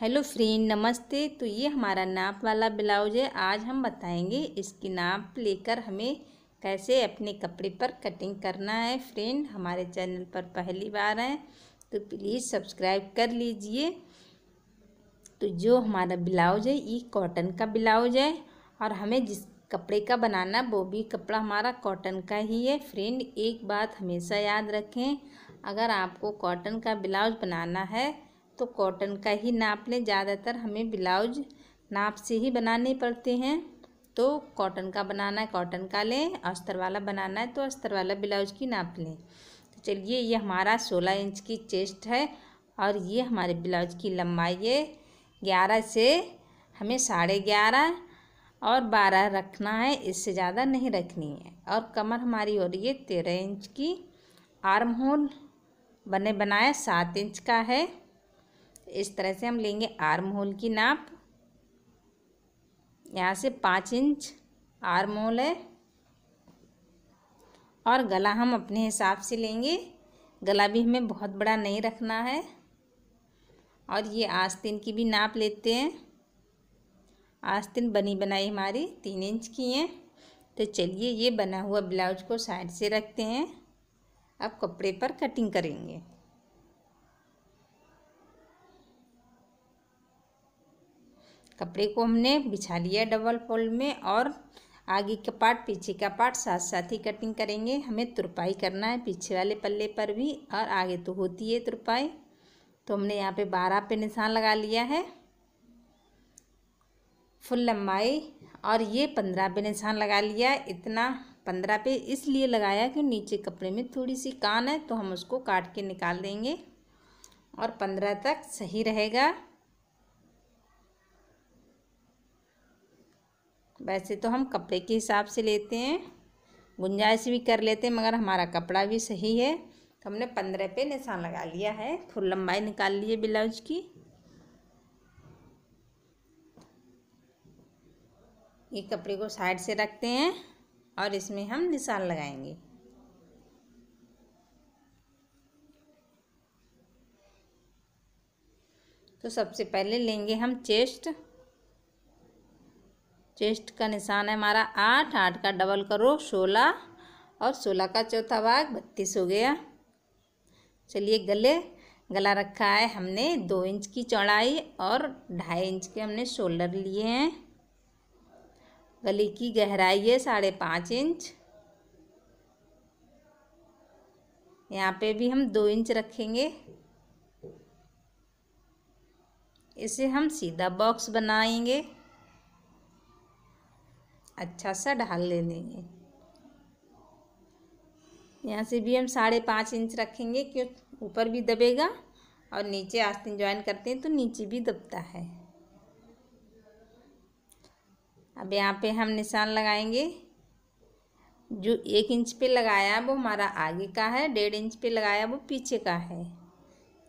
hello friend नमस्ते तो ये हमारा नाप वाला ब्लाउज है आज हम बताएंगे इसकी नाप लेकर हमें कैसे अपने कपड़े पर कटिंग करना है फ्रेंड हमारे चैनल पर पहली बार आए तो प्लीज़ सब्सक्राइब कर लीजिए तो जो हमारा ब्लाउज है ये कॉटन का ब्लाउज है और हमें जिस कपड़े का बनाना वो भी कपड़ा हमारा कॉटन का ही है फ्रेंड एक बात हमेशा याद रखें अगर आपको कॉटन का ब्लाउज बनाना है तो कॉटन का ही नाप लें ज़्यादातर हमें ब्लाउज नाप से ही बनाने पड़ते हैं तो कॉटन का बनाना है कॉटन का लें अस्तर वाला बनाना है तो अस्तर वाला ब्लाउज की नाप लें तो चलिए ये हमारा सोलह इंच की चेस्ट है और ये हमारे ब्लाउज की लंबाई है ग्यारह से हमें साढ़े ग्यारह और बारह रखना है इससे ज़्यादा नहीं रखनी है और कमर हमारी हो रही है तेरह इंच की आर्म होल बने बनाया सात इंच का है इस तरह से हम लेंगे आर्म होल की नाप यहाँ से पाँच इंच आर्म होल है और गला हम अपने हिसाब से लेंगे गला भी हमें बहुत बड़ा नहीं रखना है और ये आस्तीन की भी नाप लेते हैं आस्तीन बनी बनाई हमारी तीन इंच की है तो चलिए ये बना हुआ ब्लाउज को साइड से रखते हैं अब कपड़े पर कटिंग करेंगे कपड़े को हमने बिछा लिया डबल फोल्ड में और आगे का पार्ट पीछे का पार्ट साथ साथ ही कटिंग करेंगे हमें तुरपाई करना है पीछे वाले पल्ले पर भी और आगे तो होती है तुरपाई तो हमने यहाँ पे बारह पे निशान लगा लिया है फुल लंबाई और ये पंद्रह पे निशान लगा लिया इतना पंद्रह पे इसलिए लगाया कि नीचे कपड़े में थोड़ी सी कान है तो हम उसको काट के निकाल देंगे और पंद्रह तक सही रहेगा वैसे तो हम कपड़े के हिसाब से लेते हैं गुंजाइश भी कर लेते हैं मगर हमारा कपड़ा भी सही है तो हमने पंद्रह पे निशान लगा लिया है फुल लंबाई निकाल ली है ब्लाउज की ये कपड़े को साइड से रखते हैं और इसमें हम निशान लगाएंगे तो सबसे पहले लेंगे हम चेस्ट चेस्ट का निशान है हमारा आठ आठ का डबल करो सोलह और सोलह का चौथा भाग बत्तीस हो गया चलिए गले गला रखा है हमने दो इंच की चौड़ाई और ढाई इंच के हमने शोल्डर लिए हैं गले की गहराई है साढ़े पाँच इंच यहाँ पे भी हम दो इंच रखेंगे इसे हम सीधा बॉक्स बनाएंगे अच्छा सा ढाल ले लेंगे यहाँ से भी हम साढ़े पाँच इंच रखेंगे क्यों ऊपर भी दबेगा और नीचे आस्तीन ज्वाइन करते हैं तो नीचे भी दबता है अब यहाँ पे हम निशान लगाएंगे जो एक इंच पे लगाया वो हमारा आगे का है डेढ़ इंच पे लगाया वो पीछे का है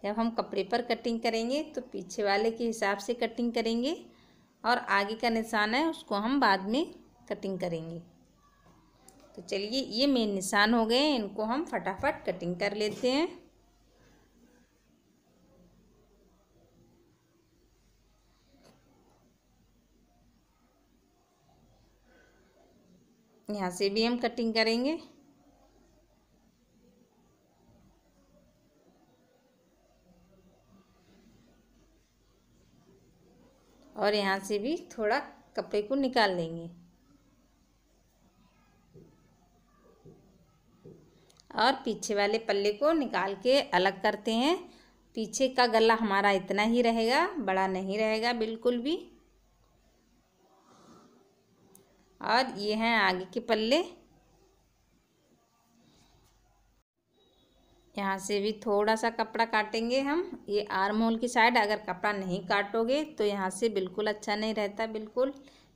जब हम कपड़े पर कटिंग करेंगे तो पीछे वाले के हिसाब से कटिंग करेंगे और आगे का निशान है उसको हम बाद में कटिंग करेंगे तो चलिए ये मेन निशान हो गए इनको हम फटाफट कटिंग कर लेते हैं यहाँ से भी हम कटिंग करेंगे और यहाँ से भी थोड़ा कपड़े को निकाल लेंगे और पीछे वाले पल्ले को निकाल के अलग करते हैं पीछे का गला हमारा इतना ही रहेगा बड़ा नहीं रहेगा बिल्कुल भी और ये हैं आगे के पल्ले यहाँ से भी थोड़ा सा कपड़ा काटेंगे हम ये आर्म होल की साइड अगर कपड़ा नहीं काटोगे तो यहाँ से बिल्कुल अच्छा नहीं रहता बिल्कुल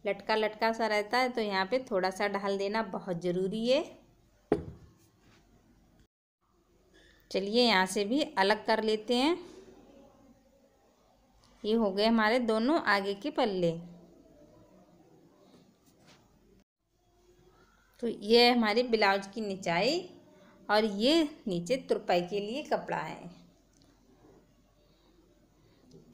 लटका लटका सा रहता है तो यहाँ पे थोड़ा सा ढाल देना बहुत ज़रूरी है चलिए यहाँ से भी अलग कर लेते हैं ये हो गए हमारे दोनों आगे के पल्ले तो ये हमारे ब्लाउज की निचाई और ये नीचे तुरपाई के लिए कपड़ा है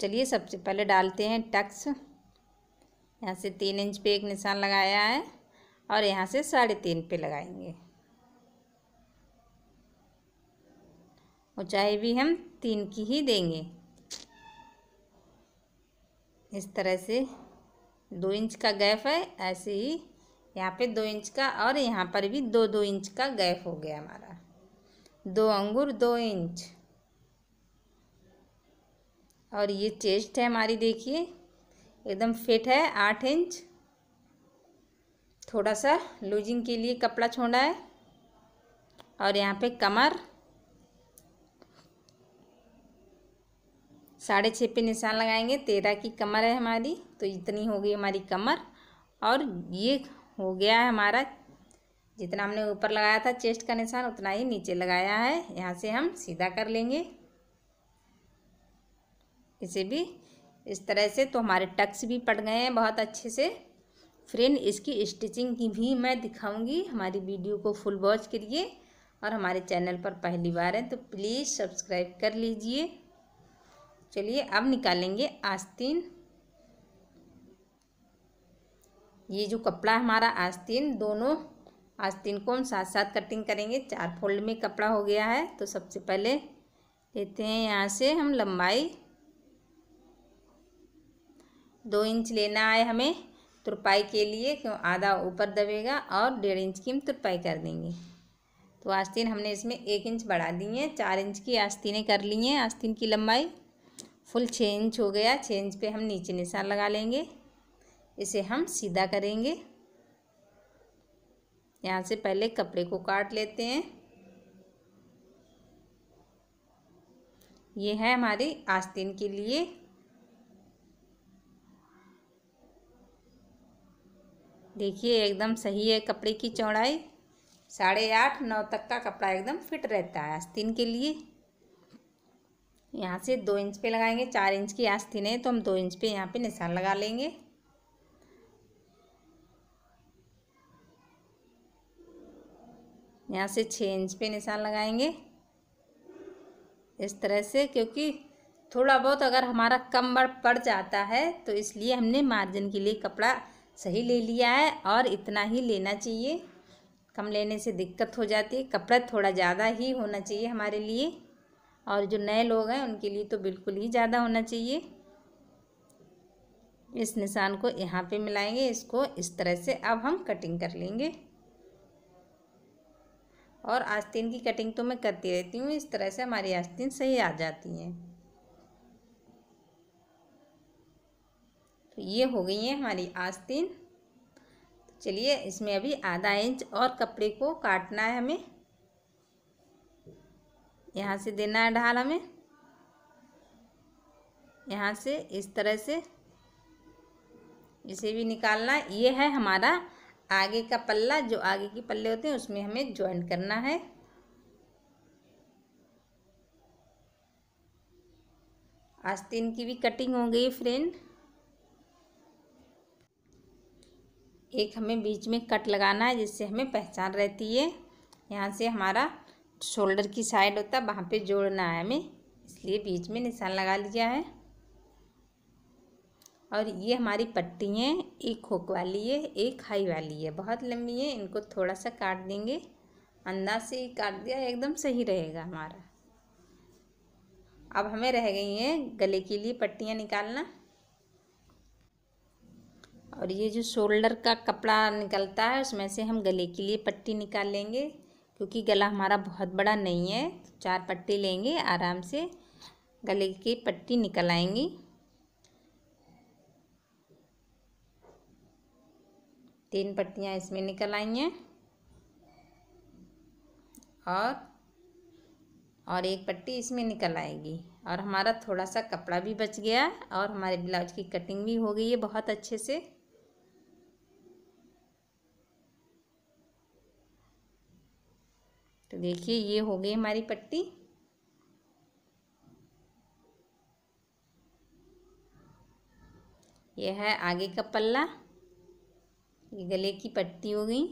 चलिए सबसे पहले डालते हैं टक्स यहाँ से तीन इंच पे एक निशान लगाया है और यहाँ से साढ़े तीन पे लगाएंगे ऊंचाई भी हम तीन की ही देंगे इस तरह से दो इंच का गैप है ऐसे ही यहाँ पे दो इंच का और यहाँ पर भी दो दो इंच का गैप हो गया हमारा दो अंगूर दो इंच और ये चेस्ट है हमारी देखिए एकदम फिट है आठ इंच थोड़ा सा लूजिंग के लिए कपड़ा छोड़ा है और यहाँ पे कमर साढ़े छः पे निशान लगाएंगे तेरह की कमर है हमारी तो इतनी हो गई हमारी कमर और ये हो गया है हमारा जितना हमने ऊपर लगाया था चेस्ट का निशान उतना ही नीचे लगाया है यहाँ से हम सीधा कर लेंगे इसे भी इस तरह से तो हमारे टक्स भी पड़ गए हैं बहुत अच्छे से फ्रेंड इसकी स्टिचिंग की भी मैं दिखाऊंगी हमारी वीडियो को फुल वॉच करिए और हमारे चैनल पर पहली बार है तो प्लीज़ सब्सक्राइब कर लीजिए चलिए अब निकालेंगे आस्तीन ये जो कपड़ा हमारा आस्तीन दोनों आस्तीन को हम साथ साथ कटिंग करेंगे चार फोल्ड में कपड़ा हो गया है तो सबसे पहले लेते हैं यहाँ से हम लंबाई दो इंच लेना है हमें तुरपाई के लिए क्यों आधा ऊपर दबेगा और डेढ़ इंच की हम तुरपाई कर देंगे तो आस्तीन हमने इसमें एक इंच बढ़ा दी है चार इंच की आस्तीनें कर ली हैं आस्तीन की लंबाई फुल चेंज हो गया चेंज पे हम नीचे निशान लगा लेंगे इसे हम सीधा करेंगे यहाँ से पहले कपड़े को काट लेते हैं ये है हमारी आस्तीन के लिए देखिए एकदम सही है कपड़े की चौड़ाई साढ़े आठ नौ तक का कपड़ा एकदम फिट रहता है आस्तीन के लिए यहाँ से दो इंच पे लगाएंगे चार इंच की आस्तीन है तो हम दो इंच पे यहाँ पे निशान लगा लेंगे यहाँ से छः इंच पे निशान लगाएंगे इस तरह से क्योंकि थोड़ा बहुत अगर हमारा कम बढ़ पड़ जाता है तो इसलिए हमने मार्जिन के लिए कपड़ा सही ले लिया है और इतना ही लेना चाहिए कम लेने से दिक्कत हो जाती है कपड़ा थोड़ा ज़्यादा ही होना चाहिए हमारे लिए और जो नए लोग हैं उनके लिए तो बिल्कुल ही ज़्यादा होना चाहिए इस निशान को यहाँ पे मिलाएंगे इसको इस तरह से अब हम कटिंग कर लेंगे और आस्तीन की कटिंग तो मैं करती रहती हूँ इस तरह से हमारी आस्तीन सही आ जाती है तो ये हो गई है हमारी आस्तीन तो चलिए इसमें अभी आधा इंच और कपड़े को काटना है हमें यहाँ से देना है ढाल हमें यहाँ से इस तरह से इसे भी निकालना ये है हमारा आगे का पल्ला जो आगे की पल्ले होते हैं उसमें हमें ज्वाइन करना है आस्तीन तो की भी कटिंग हो गई फ्रेंड एक हमें बीच में कट लगाना है जिससे हमें पहचान रहती है यहाँ से हमारा शोल्डर की साइड होता है वहाँ पे जोड़ना है हमें इसलिए बीच में निशान लगा लिया है और ये हमारी पट्टी हैं एक हुक वाली है एक हाई वाली है बहुत लंबी है इनको थोड़ा सा काट देंगे अंदाज से ही काट दिया एकदम सही रहेगा हमारा अब हमें रह गई हैं गले के लिए पट्टियाँ निकालना और ये जो शोल्डर का कपड़ा निकलता है उसमें से हम गले के लिए पट्टी निकाल लेंगे क्योंकि गला हमारा बहुत बड़ा नहीं है चार पट्टी लेंगे आराम से गले की पट्टी निकल आएंगी तीन पट्टियाँ इसमें निकल आई हैं और और एक पट्टी इसमें निकल आएगी और हमारा थोड़ा सा कपड़ा भी बच गया और हमारे ब्लाउज की कटिंग भी हो गई है बहुत अच्छे से देखिए ये हो गई हमारी पट्टी यह है आगे का पल्ला ये गले की पट्टी हो गई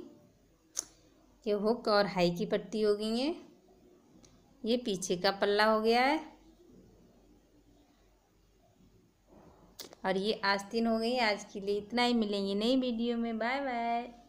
ये हुक और हाई की पट्टी हो गई है ये पीछे का पल्ला हो गया है और ये आस्तीन हो गई आज के लिए इतना ही मिलेंगे नई वीडियो में बाय बाय